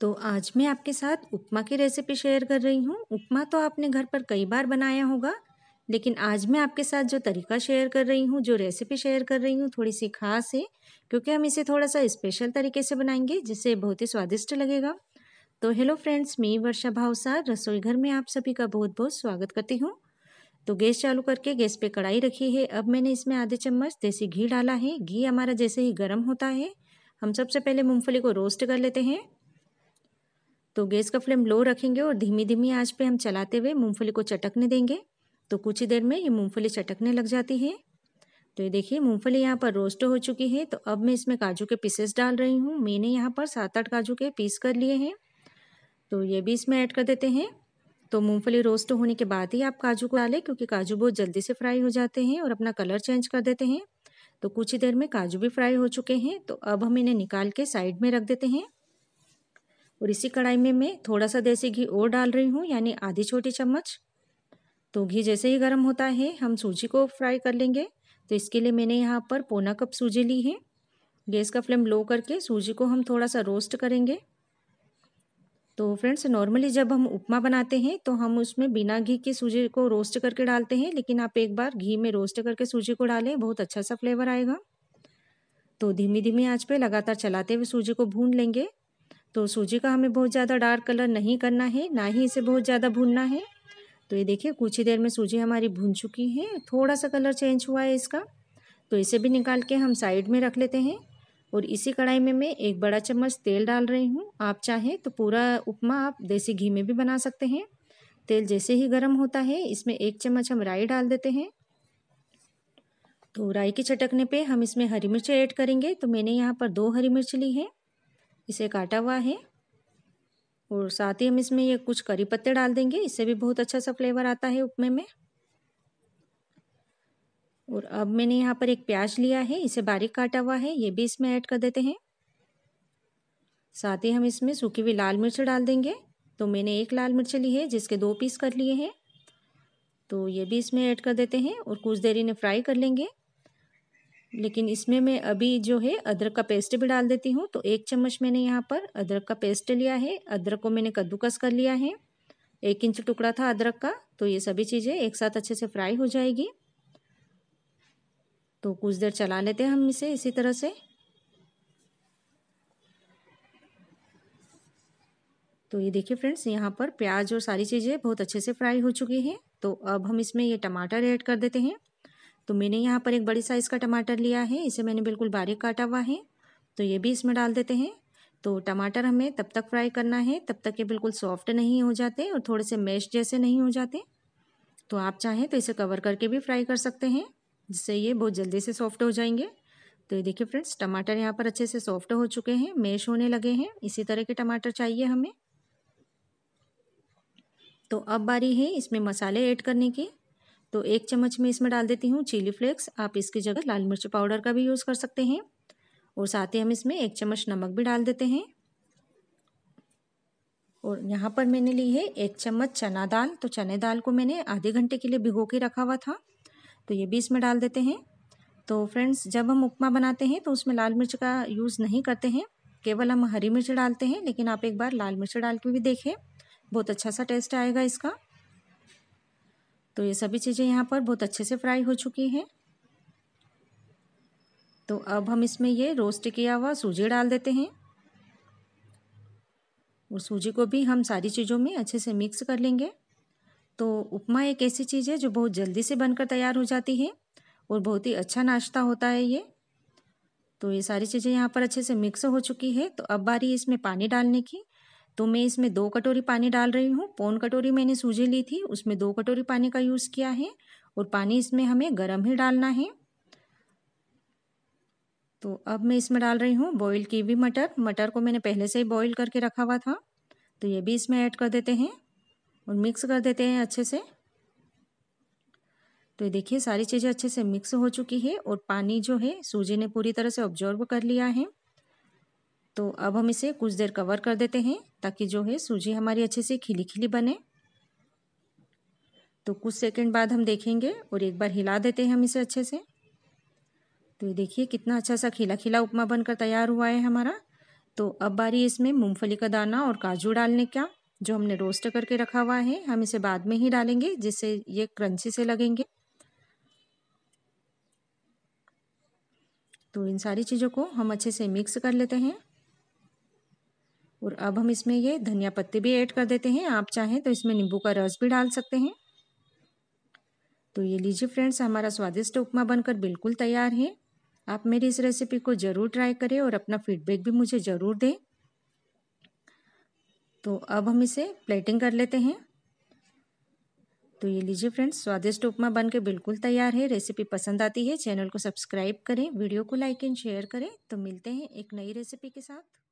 तो आज मैं आपके साथ उपमा की रेसिपी शेयर कर रही हूँ उपमा तो आपने घर पर कई बार बनाया होगा लेकिन आज मैं आपके साथ जो तरीका शेयर कर रही हूँ जो रेसिपी शेयर कर रही हूँ थोड़ी सी खास है क्योंकि हम इसे थोड़ा सा स्पेशल तरीके से बनाएंगे जिससे बहुत ही स्वादिष्ट लगेगा तो हेलो फ्रेंड्स मैं वर्षा भावसार रसोई घर में आप सभी का बहुत बहुत स्वागत करती हूँ तो गैस चालू करके गैस पे कढ़ाई रखी है अब मैंने इसमें आधे चम्मच देसी घी डाला है घी हमारा जैसे ही गर्म होता है हम सबसे पहले मूंगफली को रोस्ट कर लेते हैं तो गैस का फ्लेम लो रखेंगे और धीमी धीमी आंच पे हम चलाते हुए मूंगफली को चटकने देंगे तो कुछ ही देर में ये मूंगफली चटकने लग जाती है तो ये देखिए मूंगफली यहाँ पर रोस्ट हो चुकी है तो अब मैं इसमें काजू के पीसेस डाल रही हूँ मैंने यहाँ पर सात आठ काजू के पीस कर लिए हैं तो ये भी इसमें ऐड कर देते हैं तो मूंगफली रोस्ट होने के बाद ही आप काजू को डालें क्योंकि काजू बहुत जल्दी से फ्राई हो जाते हैं और अपना कलर चेंज कर देते हैं तो कुछ ही देर में काजू भी फ्राई हो चुके हैं तो अब हम इन्हें निकाल के साइड में रख देते हैं और इसी कढ़ाई में मैं थोड़ा सा देसी घी और डाल रही हूँ यानी आधी छोटी चम्मच तो घी जैसे ही गर्म होता है हम सूजी को फ्राई कर लेंगे तो इसके लिए मैंने यहाँ पर पौना कप सूजी ली है गैस का फ्लेम लो करके सूजी को हम थोड़ा सा रोस्ट करेंगे तो फ्रेंड्स नॉर्मली जब हम उपमा बनाते हैं तो हम उसमें बिना घी के सूजी को रोस्ट करके डालते हैं लेकिन आप एक बार घी में रोस्ट करके सूजी को डालें बहुत अच्छा सा फ्लेवर आएगा तो धीमी धीमी आँच पे लगातार चलाते हुए सूजी को भून लेंगे तो सूजी का हमें बहुत ज़्यादा डार्क कलर नहीं करना है ना ही इसे बहुत ज़्यादा भूनना है तो ये देखिए कुछ ही देर में सूजी हमारी भून चुकी है थोड़ा सा कलर चेंज हुआ है इसका तो इसे भी निकाल के हम साइड में रख लेते हैं और इसी कढ़ाई में मैं एक बड़ा चम्मच तेल डाल रही हूँ आप चाहें तो पूरा उपमा आप देसी घी में भी बना सकते हैं तेल जैसे ही गर्म होता है इसमें एक चम्मच हम राई डाल देते हैं तो राई के चटकने पे हम इसमें हरी मिर्च ऐड करेंगे तो मैंने यहाँ पर दो हरी मिर्च ली है इसे काटा हुआ है और साथ ही हम इसमें ये कुछ करी पत्ते डाल देंगे इससे भी बहुत अच्छा सा फ्लेवर आता है उपमे में और अब मैंने यहाँ पर एक प्याज लिया है इसे बारीक काटा हुआ है ये भी इसमें ऐड कर देते हैं साथ ही हम इसमें सूखी हुई लाल मिर्च डाल देंगे तो मैंने एक लाल मिर्च ली है जिसके दो पीस कर लिए हैं तो ये भी इसमें ऐड कर देते हैं और कुछ देर इन्हें फ्राई कर लेंगे लेकिन इसमें मैं अभी जो है अदरक का पेस्ट भी डाल देती हूँ तो एक चम्मच मैंने यहाँ पर अदरक का पेस्ट लिया है अदरक को मैंने कद्दूकस कर लिया है एक इंच टुकड़ा था अदरक का तो ये सभी चीज़ें एक साथ अच्छे से फ्राई हो जाएगी तो कुछ देर चला लेते हैं हम इसे इसी तरह से तो ये देखिए फ्रेंड्स यहाँ पर प्याज और सारी चीज़ें बहुत अच्छे से फ्राई हो चुकी हैं तो अब हम इसमें ये टमाटर ऐड कर देते हैं तो मैंने यहाँ पर एक बड़ी साइज़ का टमाटर लिया है इसे मैंने बिल्कुल बारीक काटा हुआ है तो ये भी इसमें डाल देते हैं तो टमाटर हमें तब तक फ्राई करना है तब तक ये बिल्कुल सॉफ्ट नहीं हो जाते और थोड़े से मैश जैसे नहीं हो जाते तो आप चाहें तो इसे कवर करके भी फ्राई कर सकते हैं जिससे ये बहुत जल्दी से सॉफ्ट हो जाएंगे तो ये देखिए फ्रेंड्स टमाटर यहाँ पर अच्छे से सॉफ्ट हो चुके हैं मैश होने लगे हैं इसी तरह के टमाटर चाहिए हमें तो अब बारी है इसमें मसाले ऐड करने की तो एक चम्मच में इसमें डाल देती हूँ चिली फ्लेक्स आप इसकी जगह लाल मिर्च पाउडर का भी यूज़ कर सकते हैं और साथ ही हम इसमें एक चम्मच नमक भी डाल देते हैं और यहाँ पर मैंने ली है एक चम्मच चना दाल तो चने दाल को मैंने आधे घंटे के लिए भिगो के रखा हुआ था तो ये भी इसमें डाल देते हैं तो फ्रेंड्स जब हम उपमा बनाते हैं तो उसमें लाल मिर्च का यूज़ नहीं करते हैं केवल हम हरी मिर्च डालते हैं लेकिन आप एक बार लाल मिर्च डाल के भी देखें बहुत अच्छा सा टेस्ट आएगा इसका तो ये सभी चीज़ें यहाँ पर बहुत अच्छे से फ्राई हो चुकी हैं तो अब हम इसमें ये रोस्ट किया हुआ सूजी डाल देते हैं और सूजी को भी हम सारी चीज़ों में अच्छे से मिक्स कर लेंगे तो उपमा एक ऐसी चीज़ है जो बहुत जल्दी से बनकर तैयार हो जाती है और बहुत ही अच्छा नाश्ता होता है ये तो ये सारी चीज़ें यहाँ पर अच्छे से मिक्स हो चुकी है तो अब बारी इसमें पानी डालने की तो मैं इसमें दो कटोरी पानी डाल रही हूँ पौन कटोरी मैंने सूजी ली थी उसमें दो कटोरी पानी का यूज़ किया है और पानी इसमें हमें गर्म ही डालना है तो अब मैं इसमें डाल रही हूँ बॉईल की भी मटर मटर को मैंने पहले से ही बॉईल करके रखा हुआ था तो ये भी इसमें ऐड कर देते हैं और मिक्स कर देते हैं अच्छे से तो ये देखिए सारी चीज़ें अच्छे से मिक्स हो चुकी है और पानी जो है सूजी ने पूरी तरह से ऑब्जॉर्व कर लिया है तो अब हम इसे कुछ देर कवर कर देते हैं ताकि जो है सूजी हमारी अच्छे से खिली खिली बने तो कुछ सेकंड बाद हम देखेंगे और एक बार हिला देते हैं हम इसे अच्छे से तो ये देखिए कितना अच्छा सा खिला खिला उपमा बनकर तैयार हुआ है हमारा तो अब बारी इसमें मूंगफली का दाना और काजू डालने का जो हमने रोस्ट करके रखा हुआ है हम इसे बाद में ही डालेंगे जिससे ये क्रंची से लगेंगे तो इन सारी चीज़ों को हम अच्छे से मिक्स कर लेते हैं और अब हम इसमें ये धनिया पत्ते भी ऐड कर देते हैं आप चाहें तो इसमें नींबू का रस भी डाल सकते हैं तो ये लीजिए फ्रेंड्स हमारा स्वादिष्ट उपमा बनकर बिल्कुल तैयार है आप मेरी इस रेसिपी को ज़रूर ट्राई करें और अपना फीडबैक भी मुझे ज़रूर दें तो अब हम इसे प्लेटिंग कर लेते हैं तो ये लीजिए फ्रेंड्स स्वादिष्ट उपमा बन के बिल्कुल तैयार है रेसिपी पसंद आती है चैनल को सब्सक्राइब करें वीडियो को लाइक एंड शेयर करें तो मिलते हैं एक नई रेसिपी के साथ